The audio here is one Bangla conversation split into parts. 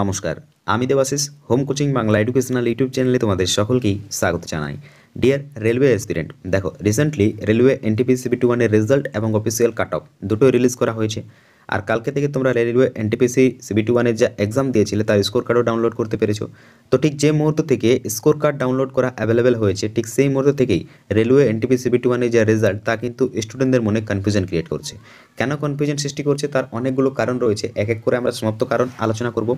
নমস্কার আমি Debashis home coaching Bangla educational YouTube চ্যানেলে তোমাদের সকলকেই স্বাগত জানাই ডিয়ার রেলওয়ে অ্যাসিডেন্ট দেখো রিসেন্টলি রেলওয়ে এনটিপিসিবি টু ওয়ানের রেজাল্ট এবং অফিসিয়াল কাট অফ দুটোই রিলিজ করা হয়েছে আর কালকে থেকে তোমরা রেলওয়ে এনটিপিসি সিবিটি ওয়ানের যে এক্সাম দিয়েছিলে তার স্কোর কার্ডও ডাউনলোড করতে পেরেছো তো ঠিক যে মুহূর্ত থেকে স্কোর কার্ড ডাউনলোড করা অ্যাভেলেবেল হয়েছে ঠিক সেই মুহূর্ত থেকেই রেলওয়ে এনটিপি সিবিটি ওয়ানের যে রেজাল্ট তা কিন্তু স্টুডেন্টদের মনে কনফিউশন ক্রিয়েট করছে কেন কনফিউশন সৃষ্টি করছে তার অনেকগুলো কারণ রয়েছে এক এক করে আমরা সমাপ্ত কারণ আলোচনা করব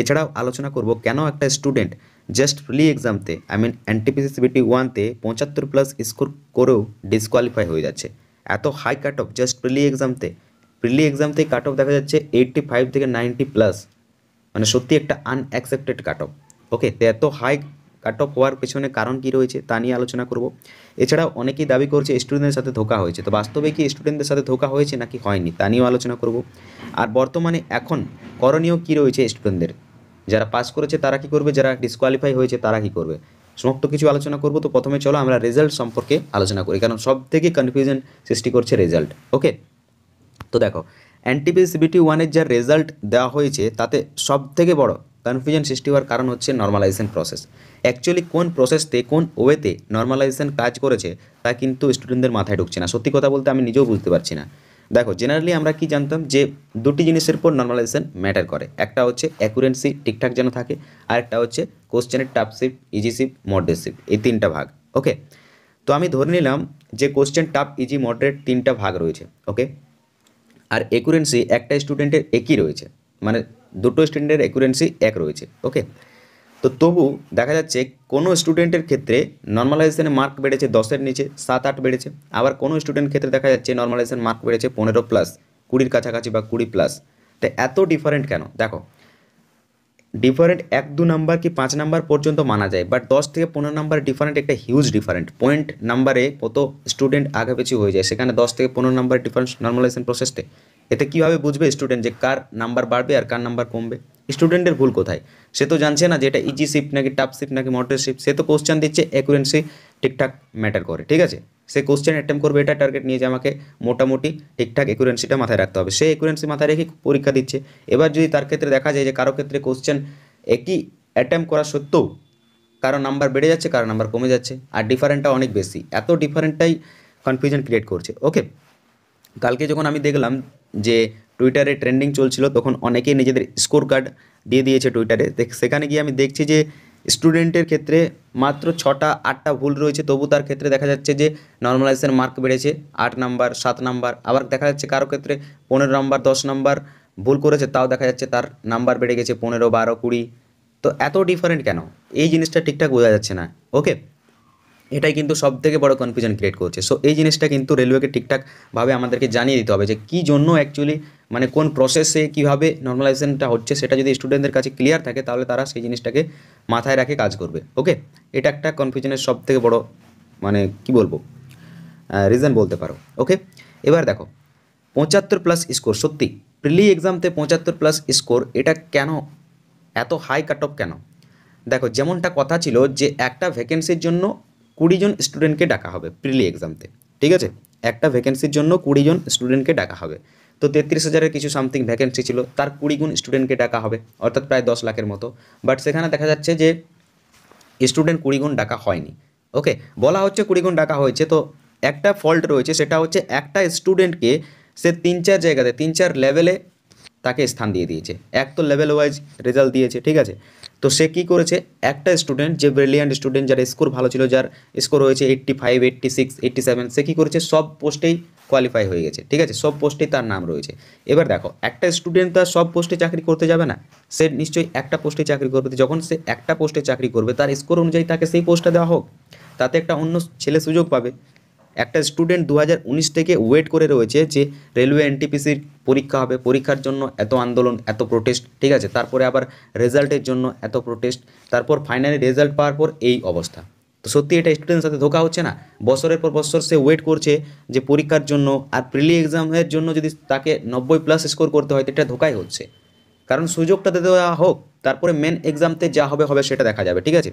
এছাড়াও আলোচনা করব কেন একটা স্টুডেন্ট জাস্ট প্রি এক্সামতে আই মিন এনটিপিসি সিবিটি ওয়ানতে পঁচাত্তর প্লাস স্কোর করেও ডিসকোয়ালিফাই হয়ে যাচ্ছে এত high cut off just prelim এক্সামতে প্রিলি এক্সাম e থেকে কাট অফ দেখা যাচ্ছে এইটটি ফাইভ থেকে নাইনটি প্লাস মানে সত্যি একটা আনঅ্যাকসেপ্টেড কাট অফ ওকে এত হাই কাট অফ হওয়ার পেছনে কারণ কি রয়েছে তা নিয়ে আলোচনা করব এছাড়াও অনেকেই দাবি করছে স্টুডেন্টদের সাথে ধোকা হয়েছে তো বাস্তবে কি স্টুডেন্টদের সাথে ধোকা হয়েছে নাকি হয়নি তা নিয়েও আলোচনা করব আর বর্তমানে এখন করণীয় কি রয়েছে স্টুডেন্টদের যারা পাস করেছে তারা কি করবে যারা ডিসকোয়ালিফাই হয়েছে তারা কি করবে সমস্ত কিছু আলোচনা করব তো প্রথমে চলো আমরা রেজাল্ট সম্পর্কে আলোচনা করি কারণ সব থেকে কনফিউশন সৃষ্টি করছে রেজাল্ট ওকে তো দেখো অ্যান্টিপিএস সিবিটি ওয়ানের যা রেজাল্ট দেওয়া হয়েছে তাতে সব থেকে বড় কনফিউশন সৃষ্টি হওয়ার কারণ হচ্ছে নর্মালাইজেশন প্রসেস অ্যাকচুয়ালি কোন প্রসেসতে কোন ওয়েতে নর্মালাইজেশন কাজ করেছে তা কিন্তু স্টুডেন্টদের মাথায় ঢুকছে না সত্যি কথা বলতে আমি নিজেও বুঝতে পারছি না দেখো জেনারেলি আমরা কি জানতাম যে দুটি জিনিসের উপর নর্মালাইজেশন ম্যাটার করে একটা হচ্ছে অ্যাকুরেন্সি ঠিকঠাক যেন থাকে আর একটা হচ্ছে কোশ্চেনের টাফশিপ ইজিশিপ মডরেটশিপ এই তিনটা ভাগ ওকে তো আমি ধরে নিলাম যে কোশ্চেন টাফ ইজি মডরেট তিনটা ভাগ রয়েছে ওকে আর একুরেন্সি একটা স্টুডেন্টের একই রয়েছে মানে দুটো স্টুডেন্টের একুরেন্সি এক রয়েছে ওকে তো তবু দেখা যাচ্ছে কোনো স্টুডেন্টের ক্ষেত্রে নর্মালাইজেশনে মার্ক বেড়েছে দশের নিচে সাত আট বেড়েছে আবার কোনো স্টুডেন্ট ক্ষেত্রে দেখা যাচ্ছে নর্মালাইজেশন মার্ক বেড়েছে পনেরো প্লাস কুড়ির কাছাকাছি বা কুড়ি প্লাস তো এত ডিফারেন্ট কেন দেখো ডিফারেন্ট এক দু নাম্বার কি পাঁচ নাম্বার পর্যন্ত মানা যায় বাট দশ থেকে পনেরো নাম্বার ডিফারেন্ট একটা হিউজ ডিফারেন্ট পয়েন্ট নাম্বারে কত স্টুডেন্ট আগে পিছু হয়ে যায় সেখানে দশ থেকে পনেরো নাম্বার ডিফারেন্স নর্মালাইজেশন প্রসেসটে এতে কীভাবে বুঝবে স্টুডেন্ট যে কার নাম্বার বাড়বে আর কার নাম্বার কমবে স্টুডেন্টের ভুল কোথায় সে তো জানছে না যে এটা ইজি শিফট নাকি টাফ শিফট নাকি মোটর শিফট সে তো কোশ্চেন দিচ্ছে অ্যাকুরেন্সি ঠিকঠাক ম্যাটার করে ঠিক আছে সে কোশ্চেন অ্যাটেম্প করবে এটা টার্গেট নিয়ে যে আমাকে মোটামুটি ঠিকঠাক একুরেন্সিটা মাথায় রাখতে হবে সে একুরেন্সি মাথায় রেখে পরীক্ষা দিচ্ছে এবার যদি তার ক্ষেত্রে দেখা যায় যে কারো ক্ষেত্রে কোশ্চেন একই অ্যাটেম্প করা সত্ত্বেও কারো নাম্বার বেড়ে যাচ্ছে কারো নাম্বার কমে যাচ্ছে আর ডিফারেন্টটা অনেক বেশি এত ডিফারেন্টটাই কনফিউশন ক্রিয়েট করছে ওকে কালকে যখন আমি দেখলাম যে টুইটারে ট্রেন্ডিং চলছিল তখন অনেকেই নিজেদের স্কোর কার্ড দিয়ে দিয়েছে টুইটারে সেখানে গিয়ে আমি দেখছি যে স্টুডেন্টের ক্ষেত্রে মাত্র ছটা আটটা ভুল রয়েছে তবু তার ক্ষেত্রে দেখা যাচ্ছে যে নর্মালাইজেশন মার্ক বেড়েছে আট নাম্বার সাত নাম্বার আবার দেখা যাচ্ছে কারো ক্ষেত্রে পনেরো নাম্বার দশ নাম্বার ভুল করেছে তাও দেখা যাচ্ছে তার নাম্বার বেড়ে গেছে পনেরো বারো কুড়ি তো এত ডিফারেন্ট কেন এই জিনিসটা ঠিকঠাক বোঝা যাচ্ছে না ওকে এটাই কিন্তু সব থেকে বড়ো কনফিউশন ক্রিয়েট করছে সো এই জিনিসটা কিন্তু রেলওয়েকে ঠিকঠাকভাবে আমাদেরকে জানিয়ে দিতে হবে যে কী জন্য অ্যাকচুয়ালি মানে কোন প্রসেসে কীভাবে নর্মালাইজেশনটা হচ্ছে সেটা যদি স্টুডেন্টদের কাছে ক্লিয়ার থাকে তাহলে তারা সেই জিনিসটাকে মাথায় রাখে কাজ করবে ওকে এটা একটা কনফিউশনের সব থেকে বড় মানে কি বলবো রিজন বলতে পারো ওকে এবার দেখো পঁচাত্তর প্লাস স্কোর সত্যি প্রিলি এক্সামতে পঁচাত্তর প্লাস স্কোর এটা কেন এত হাই কাট অফ কেন দেখো যেমনটা কথা ছিল যে একটা ভ্যাকেন্সির জন্য কুড়িজন স্টুডেন্টকে ডাকা হবে প্রিলি এক্সামতে ঠিক আছে একটা ভ্যাকেন্সির জন্য কুড়িজন স্টুডেন্টকে ডাকা হবে তো তেত্রিশ হাজারের কিছু সামথিং ভ্যাকেন্সি ছিল তার কুড়ি গুণ স্টুডেন্টকে ডাকা হবে অর্থাৎ প্রায় দশ লাখের মতো বাট সেখানে দেখা যাচ্ছে যে স্টুডেন্ট কুড়ি গুণ ডাকা হয়নি ওকে বলা হচ্ছে কুড়ি গুণ ডাকা হয়েছে তো একটা ফল্ট রয়েছে সেটা হচ্ছে একটা স্টুডেন্টকে সে তিন চার জায়গাতে তিন চার লেভেলে তাকে স্থান দিয়ে দিয়েছে এক তো লেভেল ওয়াইজ রেজাল্ট দিয়েছে ঠিক আছে তো সে কী করেছে একটা স্টুডেন্ট যে ব্রিলিয়ান্ট স্টুডেন্ট যার স্কোর ভালো ছিল যার স্কোর হয়েছে eighty five eighty six eighty seven সে কী করেছে সব পোস্টেই কোয়ালিফাই হয়ে গেছে ঠিক আছে সব পোস্টে তার নাম রয়েছে এবার দেখো একটা স্টুডেন্ট তার সব পোস্টে চাকরি করতে যাবে না সে নিশ্চয়ই একটা পোস্টে চাকরি করবে যখন সে একটা পোস্টে চাকরি করবে তার স্কোর অনুযায়ী তাকে সেই পোস্টটা দেওয়া হোক তাতে একটা অন্য ছেলে সুযোগ পাবে একটা স্টুডেন্ট দু থেকে ওয়েট করে রয়েছে যে রেলওয়ে এনটিপিসির পরীক্ষা হবে পরীক্ষার জন্য এত আন্দোলন এত প্রোটেস্ট ঠিক আছে তারপরে আবার রেজাল্টের জন্য এত প্রোটেস্ট তারপর ফাইনালি রেজাল্ট পাওয়ার পর এই অবস্থা তো সত্যি এটা স্টুডেন্টের সাথে ধোকা হচ্ছে না বছরের পর বছর সে ওয়েট করছে যে পরীক্ষার জন্য আর প্রিলি এক্সামের জন্য যদি তাকে নব্বই প্লাস স্কোর করতে হয় তো এটা ধোকাই হচ্ছে কারণ সুযোগটা দেওয়া হোক তারপরে মেন এক্সামতে যা হবে হবে সেটা দেখা যাবে ঠিক আছে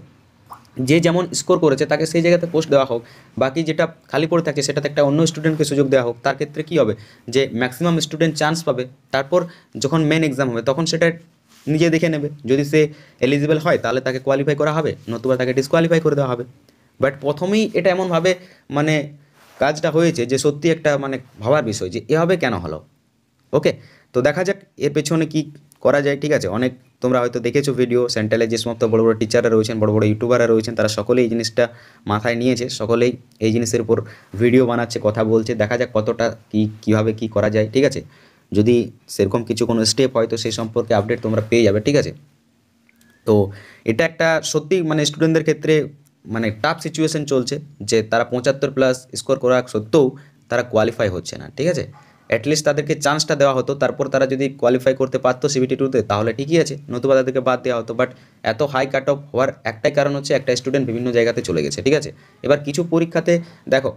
যে যেমন স্কোর করেছে তাকে সেই জায়গাতে পোস্ট দেওয়া হোক বাকি যেটা খালি পড়ে থাকে সেটাতে একটা অন্য স্টুডেন্টকে সুযোগ দেওয়া হোক তার ক্ষেত্রে কী হবে যে ম্যাক্সিমাম স্টুডেন্ট চান্স পাবে তারপর যখন মেন এক্সাম হবে তখন সেটা নিজে দেখে নেবে যদি সে এলিজিবল হয় তাহলে তাকে কোয়ালিফাই করা হবে নতুবা তাকে ডিসকোয়ালিফাই করে দেওয়া হবে বাট প্রথমেই এটা এমনভাবে মানে কাজটা হয়েছে যে সত্যি একটা মানে ভাবার বিষয় যে এভাবে কেন হলো ওকে তো দেখা যাক এর পেছনে কি করা যায় ঠিক আছে অনেক তোমরা হয়তো দেখেছো ভিডিও সেন্ট্রালে যে সমস্ত বড় বড় টিচাররা রয়েছেন বড় বড় ইউটিউবাররা রয়েছেন তারা সকলেই এই জিনিসটা মাথায় নিয়েছে সকলেই এই জিনিসের উপর ভিডিও বানাচ্ছে কথা বলছে দেখা যাক কতটা কি কিভাবে কি করা যায় ঠিক আছে যদি সেরকম কিছু কোনো স্টেপ হয় তো সেই সম্পর্কে আপডেট তোমরা পেয়ে যাবে ঠিক আছে তো এটা একটা সত্যি মানে স্টুডেন্টদের ক্ষেত্রে মানে টাফ সিচুয়েশন চলছে যে তারা পঁচাত্তর প্লাস স্কোর করা সত্ত্বেও তারা কোয়ালিফাই হচ্ছে না ঠিক আছে অ্যাটলিস্ট তাদেরকে চান্সটা দেওয়া হতো তারপর তারা যদি কোয়ালিফাই করতে পারতো সিবিটি টুতে তাহলে ঠিকই আছে নতুবা তাদেরকে বাদ দেওয়া হতো বাট এত হাই কাট অফ হওয়ার একটাই কারণ হচ্ছে একটা স্টুডেন্ট বিভিন্ন জায়গাতে চলে গেছে ঠিক আছে এবার কিছু পরীক্ষাতে দেখো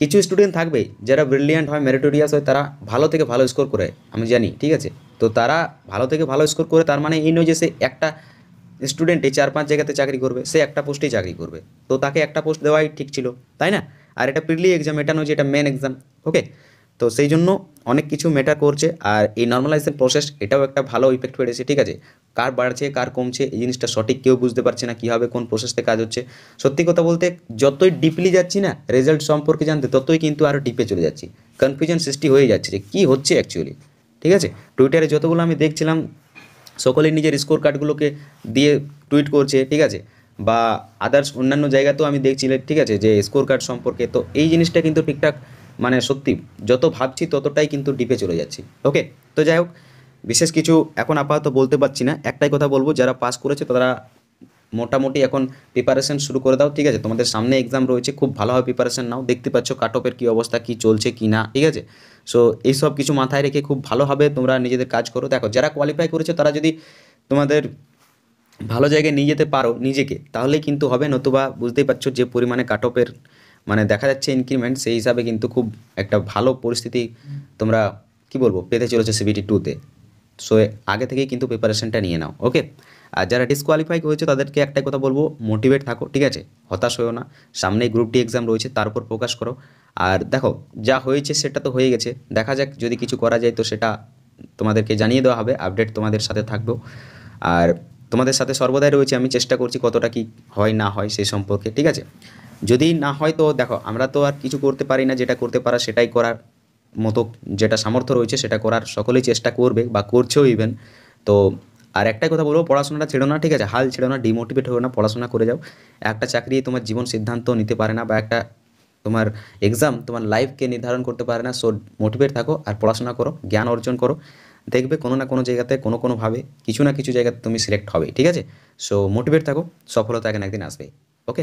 কিছু স্টুডেন্ট থাকবে যারা ব্রিলিয়ান্ট হয় মেরিটোরিয়াস হয় তারা ভালো থেকে ভালো স্কোর করে আমি জানি ঠিক আছে তো তারা ভালো থেকে ভালো স্কোর করে তার মানে এই নয় যে সে একটা স্টুডেন্টে চার পাঁচ জায়গাতে চাকরি করবে সে একটা পোস্টেই চাকরি করবে তো তাকে একটা পোস্ট দেওয়াই ঠিক ছিল তাই না আর এটা প্রিলি এক্সাম এটা নয় যে এটা মেন এক্সাম ওকে তো সেই জন্য অনেক কিছু ম্যাটার করছে আর এই নর্মালাইজেশন প্রসেস এটাও একটা ভালো ইফেক্ট পড়েছে ঠিক আছে কার বাড়ছে কার কমছে এই জিনিসটা সঠিক কেউ বুঝতে পারছে না কীভাবে কোন প্রসেসে কাজ হচ্ছে সত্যি কথা বলতে যতই ডিপলি যাচ্ছি না রেজাল্ট সম্পর্কে জানতে ততই কিন্তু আরও ডিপে চলে যাচ্ছি কনফিউশন সৃষ্টি হয়ে যাচ্ছে যে কী হচ্ছে অ্যাকচুয়ালি ঠিক আছে টুইটারে যতগুলো আমি দেখছিলাম সকলে নিজের স্কোর কার্ডগুলোকে দিয়ে টুইট করছে ঠিক আছে বা আদার্স অন্যান্য জায়গাতেও আমি দেখছিলাম ঠিক আছে যে স্কোর কার্ড সম্পর্কে তো এই জিনিসটা কিন্তু ঠিকঠাক মানে সত্যি যত ভাবছি ততটাই কিন্তু ডিপে চলে যাচ্ছি ওকে তো যাই হোক বিশেষ কিছু এখন আপাতত বলতে পারছি না একটাই কথা বলবো যারা পাস করেছে তারা মোটামুটি এখন প্রিপারেশন শুরু করে দাও ঠিক আছে তোমাদের সামনে এক্সাম রয়েছে খুব ভালোভাবে প্রিপারেশন নাও দেখতে পাচ্ছ কাট অফের কী অবস্থা কী চলছে কি না ঠিক আছে সো এইসব কিছু মাথায় রেখে খুব ভালোভাবে তোমরা নিজেদের কাজ করো দেখো যারা কোয়ালিফাই করেছে তারা যদি তোমাদের ভালো জায়গায় নিয়ে যেতে পারো নিজেকে তাহলে কিন্তু হবে নতুবা বুঝতেই পারছো যে পরিমাণে কাট অফের মানে দেখা যাচ্ছে ইনক্রিমেন্ট সেই হিসাবে কিন্তু খুব একটা ভালো পরিস্থিতি তোমরা কি বলবো পেতে চলেছে সিবিটি টুতে সো আগে থেকেই কিন্তু প্রিপারেশনটা নিয়ে নাও ওকে আর যারা ডিসকোয়ালিফাই হয়েছে তাদেরকে একটাই কথা বলবো মোটিভেট থাকো ঠিক আছে হতাশ হয়েও না সামনে গ্রুপ ডি এক্সাম রয়েছে তার উপর প্রকাশ করো আর দেখো যা হয়েছে সেটা তো হয়ে গেছে দেখা যাক যদি কিছু করা যায় তো সেটা তোমাদেরকে জানিয়ে দেওয়া হবে আপডেট তোমাদের সাথে থাকবো আর তোমাদের সাথে সর্বদাই রয়েছে আমি চেষ্টা করছি কতটা কি হয় না হয় সেই সম্পর্কে ঠিক আছে যদি না হয় তো দেখো আমরা তো আর কিছু করতে পারি না যেটা করতে পারা সেটাই করার মতো যেটা সামর্থ্য রয়েছে সেটা করার সকলেই চেষ্টা করবে বা করছেও ইভেন তো আর একটাই কথা বলবো পড়াশোনাটা ছেড়ো না ঠিক আছে হাল ছেড়ো না ডিমোটিভেট হয়ে না পড়াশোনা করে যাও একটা চাকরি তোমার জীবন সিদ্ধান্ত নিতে পারে না বা একটা তোমার এক্সাম তোমার লাইফকে নির্ধারণ করতে পারে না সো মোটিভেট থাকো আর পড়াশোনা করো জ্ঞান অর্জন করো দেখবে কোনো না কোনো জায়গাতে কোনো কোনোভাবে কিছু না কিছু জায়গাতে তুমি সিলেক্ট হবে ঠিক আছে সো মোটিভেট থাকো সফলতা একদিন আসবে ওকে